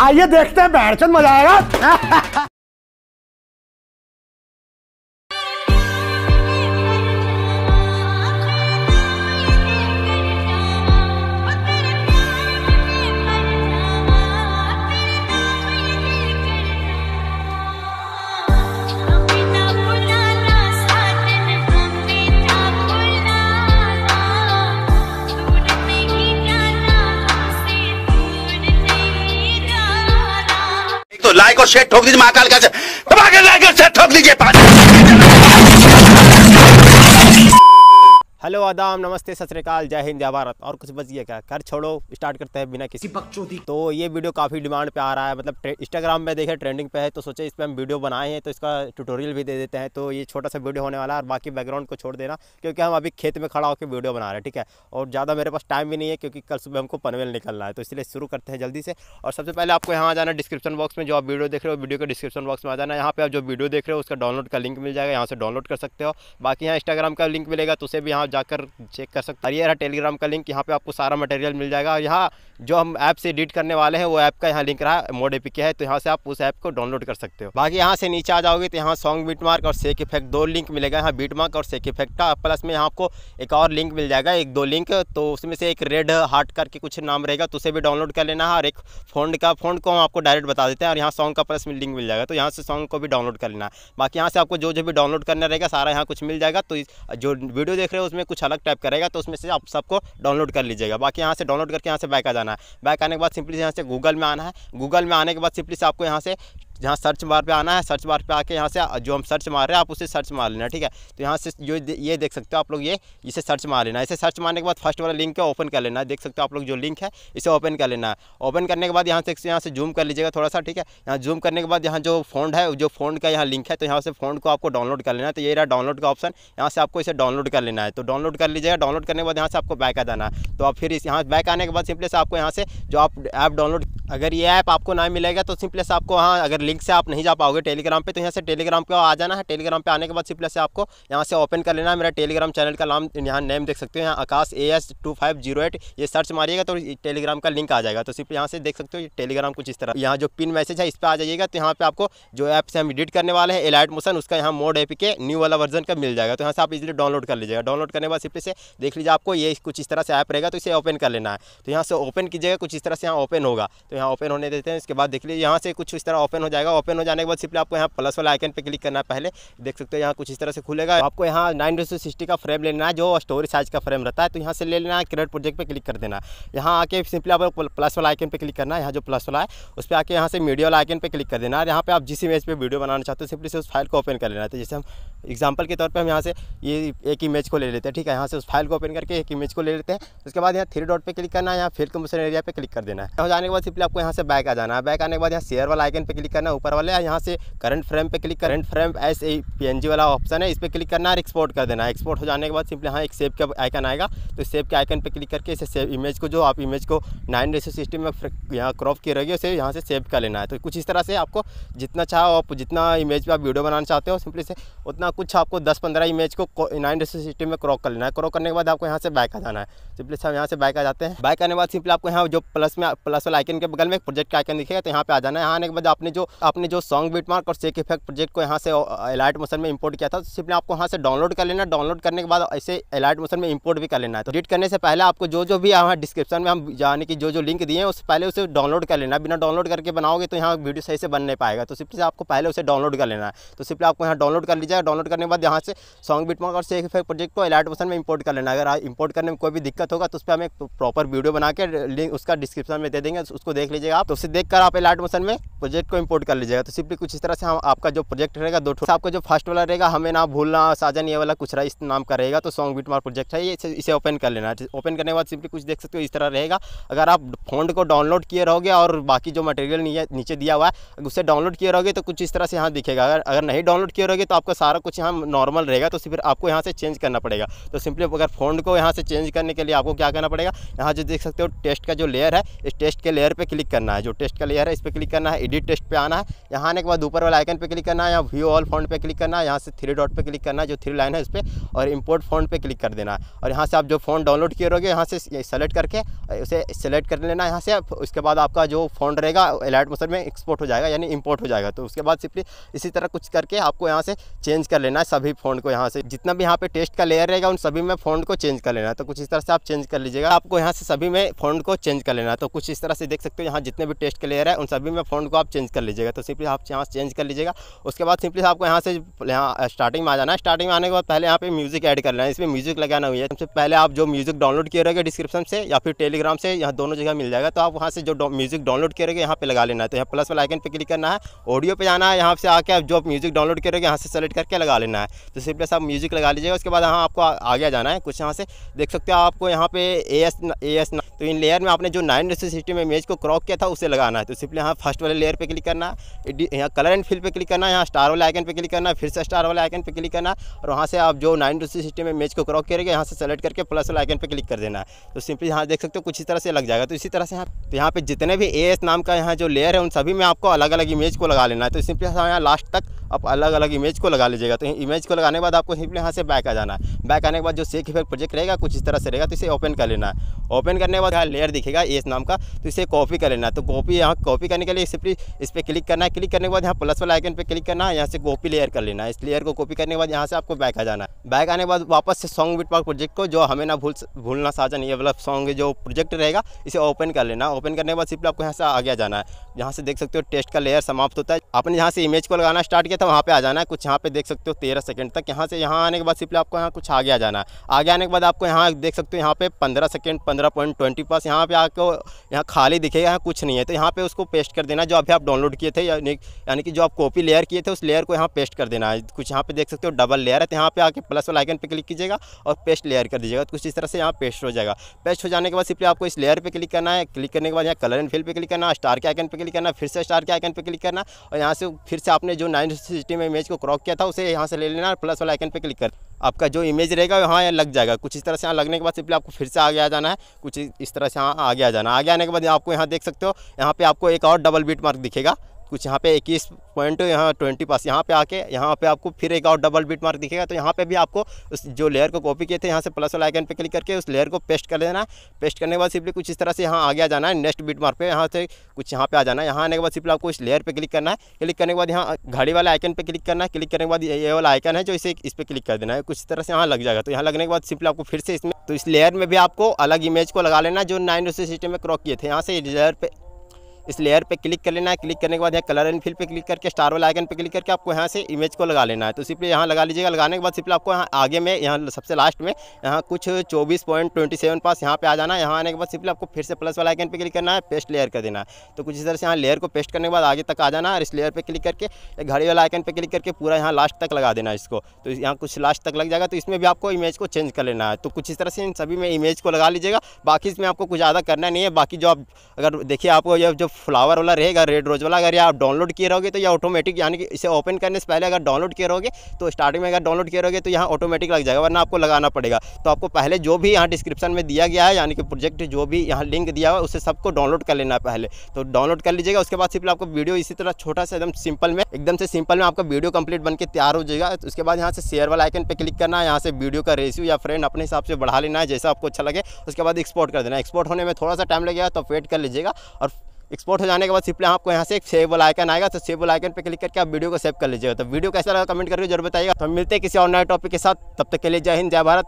आइए देखते हैं बैठचंद मजा आएगा सेट ठोक दीजिए महाकाल का सेट ठोक दीजिए हेलो आदाम नमस्ते सत जय हिंद जय भारत और कुछ बस ये क्या कर छोड़ो स्टार्ट करते हैं बिना किसी बकचोदी तो ये वीडियो काफ़ी डिमांड पे आ रहा है मतलब इंस्टाग्राम पे देखे ट्रेंडिंग पे है तो सोचे इस पर हम वीडियो बनाए हैं तो इसका ट्यूटोरियल भी दे देते हैं तो ये छोटा सा वीडियो होने वाला है और बाकी बैकग्राउंड को छोड़ देना क्योंकि हम अभी खेत में खड़ा होकर वीडियो बना रहे हैं ठीक है और ज़्यादा मेरे पास टाइम भी नहीं है क्योंकि कल सुबह हमको पनवेल निकलना है तो इसलिए शुरू करते हैं जल्दी से और सबसे पहले आपको यहाँ जाना डिस्क्रिप्शन बॉक्स में जो आप वीडियो देख रहे हो वीडियो के डिस्क्रिप्शन बॉक्स में आ जाना यहाँ पर आप जो वीडियो देख रहे हो उसका डाउनलोड का लिंक मिल जाएगा यहाँ से डाउनलोड कर सकते हो बाकी यहाँ इंस्टाग्राम का लिंक मिलेगा तो उसे भी यहाँ जाकर चेक कर सकते हैं ये रहा टेलीग्राम का लिंक यहाँ पे आपको सारा मटेरियल मिल जाएगा और यहाँ जो हम ऐप से एडिट करने वाले हैं वो ऐप का यहाँ लिंक रहा मोड एपी के है तो यहाँ से आप उस ऐप को डाउनलोड कर सकते हो बाकी यहाँ से नीचे आ जाओगे तो यहाँ सॉन्ग बीट मार्क और सेक इफेक्ट दो लिंक मिलेगा यहाँ बीट मार्क और सेक इफेक्ट का प्लस में यहाँ आपको एक और लिंक मिल जाएगा एक दो लिंक तो उसमें से एक रेड हार्ट करके कुछ नाम रहेगा तो उसे भी डाउनलोड कर लेना है और एक फोन का फोन को हम आपको डायरेक्ट बता देते हैं और यहाँ सॉन्ग का प्लस में लिंक मिल जाएगा तो यहाँ से सॉन्ग को भी डाउनलोड कर लेना है बाकी यहाँ से आपको जो जो भी डाउनलोड करना रहेगा सारा यहाँ कुछ मिल जाएगा तो जो वीडियो देख रहे हो उसमें कुछ अलग टाइप करेगा तो उसमें से आप सबको डाउनलोड कर लीजिएगा बाकी यहाँ से डाउनलोड करके यहाँ से बैक आ जाना है बैक आने के बाद सिंपली यहाँ से गूगल में आना है गूगल में आने के बाद सिंपली से आपको यहाँ से जहाँ सर्च बार पे आना है सर्च बार पे आके यहाँ से जो हम सर्च मार रहे हैं आप उसे सर्च मार लेना ठीक है तो यहाँ से जो ये देख सकते हो आप लोग ये इसे सर्च मार लेना इसे सर्च मारने के बाद फर्स्ट वाला लिंक है ओपन कर लेना है देख सकते हो आप लोग जो लिंक है इसे ओपन कर लेना है ओपन करने के बाद यहाँ से यहाँ से जूम कर लीजिएगा थोड़ा सा ठीक है यहाँ जूम करने के बाद यहाँ जो फोन है जो फोन का यहाँ लिंक है तो यहाँ से फोन को आपको डाउनलोड कर लेना है तो ये रहा डाउनलोड का ऑप्शन यहाँ से आपको इसे डाउनलोड कर लेना है तो डाउनलोड कर लीजिएगा डाउनलोड करने के बाद यहाँ से आपको बैक आ जाना तो आप फिर इस यहाँ बैक आने के बाद सिंपली से आपको यहाँ से जो आप ऐप डाउनलोड अगर ये ऐप आपको ना मिलेगा तो सिंपली से आपको वहाँ अगर लिंक से आप नहीं जा पाओगे टेलीग्राम पे तो यहाँ से टेलीग्राम पे आ जाना है टेलीग्राम पे आने के बाद सिंपली से आपको यहाँ से ओपन कर लेना है मेरा टेलीग्राम चैनल का नाम यहाँ नेम देख सकते हो यहाँ Aakash A S two five zero eight ये सर्च मारिएगा तो टेलीग्राम का लिंक आ जाएगा तो सिर्फ यहाँ से देख सकते हो टेलीग्राम कुछ इस तरह यहाँ जो पिन मैसेज है इस पर आ जाइएगा तो यहाँ पे आपको जो ऐप से हम एडिट करने वाले हैं एलाइट मोशन उसका यहाँ मोड एपी के न्यू वाला वर्जन का मिल जाएगा तो यहाँ से आप इजिली डाउनलोड कर लीजिएगा डाउनलोड करने के बाद सिंपली से देख लीजिए आपको ये कुछ इस तरह से ऐप रहेगा तो इसे ओपन कर लेना है तो यहाँ से ओपन कीजिएगा कुछ इस तरह से यहाँ ओपन होगा तो यहाँ ओपन होने देते हैं इसके बाद देख लीजिए यहाँ से कुछ इस तरह ओपन हो जाए जाएगा ओपन हो जाने के बाद सिंपली आपको यहाँ प्लस वाला आइकन पर क्लिक करना है पहले देख सकते हो यहाँ कुछ इस तरह से खुलेगा आपको यहाँ नाइन का फ्रेम लेना है जो स्टोरी साइज का फ्रेम रहता है तो यहाँ से ले लेना है क्रेडिट प्रोजेक्ट पर क्लिक कर देना यहाँ आके सिंपली आपको प्लस वाला आइकन पर क्लिक करना है यहाँ जो प्लस वाला है उस पर आके यहाँ से मीडिया वाला आइकन पर क्लिक कर देना है यहाँ पर आप जिस इमेज पर वीडियो बनाना चाहते हो सिंपली से उस फाइल को ओपन कर लेना है तो जैसे हम एग्जाम्पल के तौर पर हम यहाँ से ये एक इमेज को ले लेते हैं ठीक है यहाँ से उस फाइल को ओपन करके एक इमेज को ले लेते हैं उसके बाद यहाँ थ्री डॉट पर क्लिक करना है यहाँ फिर कमोशन एरिया पर क्लिक कर देना है जाने के बाद सिंपली आपको यहाँ से बैक आ जाना है बैक आने के बाद यहाँ शेयर वाला आइकन पर क्लिक करना करना ऊपर वाले यहाँ से करंट फ्रेम पे click current frame S A P वाला ऑप्शन है इस पर क्लिक करना है एक्सपोर्ट कर देना है एक्सपोर्ट हो जाने के बाद सिंपली यहाँ एक सेव का आइकन आएगा तो सेव के आइकन पर क्लिक करके इसे सेव इमेज को जो आप इमेज को नाइन रेसो सिस्टम में यहाँ क्रॉप की रहेगी उसे यहाँ से सेव कर लेना है तो कुछ इस तरह से आपको जितना चाहो आप जितना इमेज पर आप वीडियो बनाना चाहते हो सिंपली से उतना कुछ आपको दस पंद्रह इमेज को नाइन रेसो सिस्टम में क्रॉप कर लेना है क्रॉप करने के बाद आपको यहाँ से बाइक आ जाना है सिंपली से हम यहाँ से बाइक आ जाते हैं बाइक आने के बाद सिंपली आपको यहाँ जो प्लस में प्लस वाला आइकन के बगल में प्रोजेक्ट का आइकन दिखेगा तो यहाँ पे आ जाना है यहाँ आने के बाद आपने जो आपने जो सॉन्ग बीटमार्क और सेक इफेक्ट प्रोजेक्ट को यहाँ से एलाइट मोशन में इंपोर्ट किया था तो सिर्फ आपको यहाँ से डाउनलोड कर लेना डाउनलोड करने के बाद ऐसे एलाइट मोशन में इंपोर्ट भी कर लेना है तो एडिट करने से पहले आपको जो जो भी यहाँ डिस्क्रिप्शन में हम जाने की जो जो लिंक दिए हैं उससे पहले उसे डाउनलोड कर लेना बिना डाउनलोड करके बनाओगे तो यहाँ वीडियो सही से बन नहीं पाएगा तो सिर्फ आपको पहले उसे डाउनलोड कर लेना है तो सिर्फ आपको यहाँ डाउनलोड कर लीजिएगा डाउनलोड करने के बाद यहाँ से सॉन्ग बीटमार्क और सेक इफेक्ट प्रोजेक्ट को एलाइट मोशन में इंपोर्ट कर लेना अगर इंपोर्ट करने में कोई भी दिक्कत होगा तो उस पर हम एक प्रॉपर वीडियो बना के लिंक उसका डिस्क्रिप्शन में दे देंगे उसको देख लीजिएगा आप तो उसे देखकर आप एलाइट मोशन में प्रोजेक्ट को इम्पोर्ट कर लीजिएगा तो सिंपली कुछ इस तरह से हम आपका जो प्रोजेक्ट रहेगा दो आपका जो फर्स्ट वाला रहेगा हमें ना भूलना साजन ये वाला कुछ रहा इस नाम का रहेगा तो सॉन्ग बीट मार प्रोजेक्ट है ये इसे ओपन कर लेना ओपन करने के बाद सिंपली कुछ देख सकते हो इस तरह रहेगा अगर आप फोन को डाउनलोड किए रहोगे और बाकी जो मटेरियल नीचे दिया हुआ है उसे डाउनलोड किए रहोगे तो कुछ इस तरह से यहाँ दिखेगा अगर अगर नहीं डाउनलोड किए रहोगे तो आपका सारा कुछ यहाँ नॉर्मल रहेगा तो फिर आपको यहाँ से चेंज करना पड़ेगा तो सिंपली अगर फोन को यहाँ से चेंज करने के लिए आपको क्या करना पड़ेगा यहाँ जो देख सकते हो टेस्ट का जो लेयर है इस टेस्ट के लेयर पर क्लिक करना है जो टेस्ट का लेयर है इस पर क्लिक करना है एडिट टेस्ट पर आना है यहाँ आने के बाद ऊपर वाला आइकन पे क्लिक करना है यहाँ व्यू ऑल फॉन्ट पे क्लिक करना है यहाँ से थ्री डॉट पे क्लिक करना है जो थ्री लाइन है उस पर और इम्पोर्ट फोन पे क्लिक कर देना है और यहाँ से आप जो फ़ोन डाउनलोड किए रहोगे यहाँ से सेलेक्ट करके उसे सेलेक्ट कर लेना है यहाँ से उसके बाद आपका जो फ़ोन रहेगा एलाइट मोशन में एक्सपोर्ट हो जाएगा यानी इम्पोर्ट हो जाएगा तो उसके बाद सिंपली इसी तरह कुछ करके आपको यहाँ से चेंज कर लेना है सभी फ़ोन को यहाँ से जितना भी यहाँ पे टेस्ट का लेयर रहेगा उन सभी में फ़ोन को चेंज कर लेना है तो कुछ इस तरह से आप चेंज कर लीजिएगा आपको यहाँ से सभी में फ़ोन को चेंज कर लेना है तो कुछ इस तरह से देख सकते हो यहाँ जितने भी टेस्ट का लेयर है उन सभी में फ़ोन को आप चेंज कर लीजिए लीजिएगा तो सिंपली आप यहाँ चेंज कर लीजिएगा उसके बाद सिंपली आपको यहाँ से यहाँ स्टार्टिंग में आ जाना है स्टार्टिंग में आने के बाद पहले यहाँ पे म्यूज़िक ऐड कर लेना है इसमें म्यूज़िक लगाना हुई है सबसे पहले आप जो म्यूज़िक डाउनलोड किए रहेगा डिस्क्रिप्शन से या फिर टेलीग्राम से यहाँ दोनों जगह मिल जाएगा तो आप वहाँ से जो म्यूज़िक डाउनलोड रहेगा यहाँ पे लगा लेना है तो यहाँ प्लस वाला आइकन पे क्लिक करना है ऑडियो पर जाना है यहाँ से आके आप जो म्यूज़िक डाउनलोड करोगे यहाँ से सेलेक्ट करके लगा लेना है तो सिंपली आप म्यूज़िक लगा लीजिएगा उसके बाद यहाँ आपको आगे जाना है कुछ यहाँ से देख सकते हो आपको यहाँ पे ए एस ए एस तो इन लेयर में आपने जो नाइन रेसिस्टी में इमेज को क्रॉक किया था उसे लगाना है तो सिंपली यहाँ फर्स्ट वाले लेयर पर क्लिक करना करना यहाँ कलर एंड फिल पे क्लिक करना यहाँ स्टार वाले आइकन पे क्लिक करना फिर से स्टार वाले आइकन पे क्लिक करना और वहाँ से आप जो नाइन टू सिस्टम में मैच को क्रॉक करेंगे यहाँ से सेलेक्ट करके प्लस वाले आइकन पे क्लिक कर देना तो सिंपली यहाँ देख सकते हो कुछ इस तरह से लग जाएगा तो इसी तरह से यहाँ तो यहाँ पे जितने भी ए नाम का यहाँ जो लेयर है उन सभी में आपको अलग अलग इमेज को लगा लेना है तो सिंपली यहाँ लास्ट तक आप अलग अलग इमेज को लगा लीजिएगा तो इमेज को लगाने के बाद आपको सिंपली यहाँ से बैक आ जाना है बैक आने के बाद जो सेक इफेक्ट प्रोजेक्ट रहेगा कुछ इस तरह से रहेगा तो इसे ओपन कर लेना है ओपन करने के बाद यहाँ लेयर दिखेगा एस नाम का तो इसे कॉपी कर लेना है तो कॉपी यहाँ कॉपी करने के लिए सिंपली इस पर क्लिक करना है क्लिक करने के बाद यहाँ प्लस वाला आइकन पर क्लिक करना है यहाँ से कॉपी लेयर कर लेना है इस लेयर को कॉपी करने के बाद यहाँ से आपको बैक आ जाना है बैक आने के बाद वापस से सॉन्ग विट पार्क प्रोजेक्ट को जो हमें ना भूल भूलना साझा नहीं है मतलब सॉन्ग जो प्रोजेक्ट रहेगा इसे ओपन कर लेना ओपन करने के बाद सिंपली आपको यहाँ से आगे जाना है यहाँ से देख सकते हो टेस्ट का लेयर समाप्त होता है आपने यहाँ से इमेज को लगाना स्टार्ट किया तो वहाँ पे आ जाना है कुछ यहाँ पे देख सकते हो तेरह सेकंड तक यहाँ से यहाँ आने के बाद सिंपली आपको यहाँ कुछ आगे आ जाना है आगे आने के बाद आपको यहाँ देख सकते हो यहाँ पे पंद्रह सेकंड पंद्रह पॉइंट ट्वेंटी पास यहाँ पे आपको यहाँ खाली दिखेगा यहाँ कुछ नहीं है तो यहाँ पे उसको पेस्ट कर देना जो अभी आप डाउनलोड किए थे यानी कि जो आप कॉपी लेयर किए थे उस लेयर को यहाँ पेस्ट कर देना है कुछ यहाँ पे देख सकते हो डबल लेयर है तो यहाँ पे आके प्लस वाला आइकन पर क्लिक कीजिएगा और पेस्ट लेयर कर दीजिएगा तो कुछ इस तरह से यहाँ पेस्ट हो जाएगा पेस्ट हो जाने के बाद सिंपली आपको इस लेयर पर क्लिक करना है क्लिक करने के बाद यहाँ कलर एंड फिल पर क्लिक करना स्टार के आइकन पर क्लिक करना फिर से स्टार के आइकन पर क्लिक करना और यहाँ से फिर से आपने जो नाइन सिस्टम में इमेज को क्रॉप किया था उसे यहाँ से ले लेना प्लस वाला आइकन पे क्लिक कर आपका जो इमेज रहेगा यहाँ लग जाएगा कुछ इस तरह से यहाँ लगने के बाद सिंपली आपको फिर से आगे आ जाना है कुछ इस तरह से यहाँ आगे आ जाना आगे आने के बाद आपको यहाँ देख सकते हो यहाँ पर आपको एक और डबल बीट मार्क दिखेगा कुछ यहाँ पे इक्कीस पॉइंट यहाँ ट्वेंटी पास यहाँ पे आके यहाँ पे आपको फिर एक और डबल बीट मार्क दिखेगा तो यहाँ पे भी आपको उस जो लेयर को कॉपी किए थे यहाँ से प्लस वाला आइकन पे क्लिक करके उस लेयर को पेस्ट कर लेना है पेस्ट करने के बाद सिंपली कुछ इस तरह से यहाँ आगे आ जाना है नेक्स्ट बीट मार्क पे यहाँ से कुछ यहाँ पे आ जाना है यहाँ आने के बाद सिंपली आपको इस लेयर पर क्लिक करना है क्लिक करने के बाद यहाँ घड़ी वाले आइकन पर क्लिक करना है क्लिक करने के बाद ये वाला आइकन है जो इसे इस पर क्लिक कर देना है कुछ इस तरह से यहाँ लग जाएगा तो यहाँ लगने के बाद सिंपली आपको फिर से इसमें तो इस लेयर में भी आपको अलग इमेज को लगा लेना जो नाइन सिस्टम में क्रॉक किए थे यहाँ से लेयर पर इस लेयर पे क्लिक कर लेना है क्लिक करने के बाद यहाँ कलर एंड फिल पे क्लिक करके स्टार वाला आइकन पे क्लिक करके आपको यहाँ से इमेज को लगा लेना है तो सिर्फ यहाँ लगा लीजिएगा लगाने के बाद सिर्फ आपको यहाँ आगे में यहाँ सबसे लास्ट में यहाँ कुछ चौबीस पॉइंट ट्वेंटी सेवन पास यहाँ पे आ जाना है यहाँ आने के बाद सिर्फ आपको फिर से प्लस वाला आइकन पर क्लिक करना है पेस्ट लेयर कर देना है तो कुछ इस तरह से यहाँ लेयर को पेस्ट करने के बाद आगे तक आ जाना है इस लेयर पर क्लिक करके घड़ी वाला आइकन पर क्लिक करके पूरा यहाँ लास्ट तक लगा देना है इसको तो यहाँ कुछ लास्ट तक लग जाएगा तो इसमें भी आपको इमेज को चेंज कर लेना है तो कुछ इस तरह से इन सभी में इमेज को लगा लीजिएगा बाकी इसमें आपको कुछ ज़्यादा करना नहीं है बाकी जो आप अगर देखिए आपको जो फ्लावर वाला रहेगा रेड रोज वाला अगर ये आप डाउनलोड किए रहोगे तो ये ऑटोमेटिक यानी कि इसे ओपन करने से पहले अगर डाउनलोड किए रहोगे तो स्टार्टिंग में अगर डाउनलोड किए रहोगे तो यहाँ ऑटोमेटिक लग जाएगा वरना आपको लगाना पड़ेगा तो आपको पहले जो भी यहाँ डिस्क्रिप्शन में दिया गया है यानी कि प्रोजेक्ट जो भी यहाँ लिंक दिया हुआ है उसे सबको डाउनलोड कर लेना पहले तो डाउनलोड कर लीजिएगा उसके बाद सिर्फ आपको वीडियो इसी तरह छोटा सा एकदम सिंपल में एकदम से सिंपल में आपका वीडियो कंप्लीट बनकर तैयार हो जाएगा उसके बाद यहाँ से शेयर वाला आइकन पर क्लिक करना है यहाँ से वीडियो का रेशियो या फ्रेंड अपने हिसाब से बढ़ा लेना है जैसा आपको अच्छा लगे उसके बाद एक्सपोर्ट कर देना एक्सपोर्ट होने में थोड़ा सा टाइम लगेगा तो वेट कर लीजिएगा और एक्सपोर्ट हो जाने के बाद सिंपली आपको यहाँ से एक सेबल आइकन आएगा तो सेबल आइकन पर क्लिक करके आप वीडियो को सेव कर लीजिएगा तो वीडियो कैसा लगा कमेंट करके जरूर बताइएगा तो मिलते हैं किसी और नए टॉपिक के साथ तब तक के लिए जय हिंद जय भारत